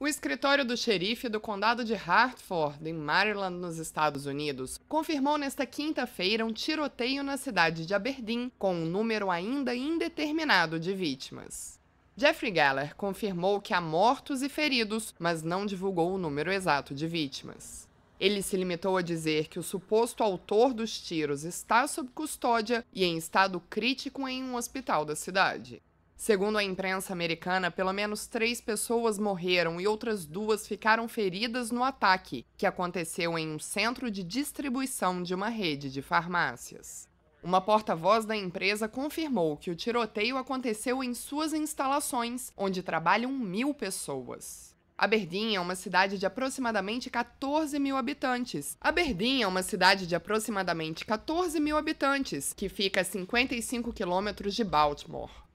O escritório do xerife do condado de Hartford, em Maryland, nos Estados Unidos, confirmou nesta quinta-feira um tiroteio na cidade de Aberdeen, com um número ainda indeterminado de vítimas. Jeffrey Geller confirmou que há mortos e feridos, mas não divulgou o número exato de vítimas. Ele se limitou a dizer que o suposto autor dos tiros está sob custódia e em estado crítico em um hospital da cidade. Segundo a imprensa americana, pelo menos três pessoas morreram e outras duas ficaram feridas no ataque, que aconteceu em um centro de distribuição de uma rede de farmácias. Uma porta-voz da empresa confirmou que o tiroteio aconteceu em suas instalações, onde trabalham mil pessoas. Aberdeen é uma cidade de aproximadamente 14 mil habitantes. Aberdeen é uma cidade de aproximadamente 14 mil habitantes, que fica a 55 quilômetros de Baltimore.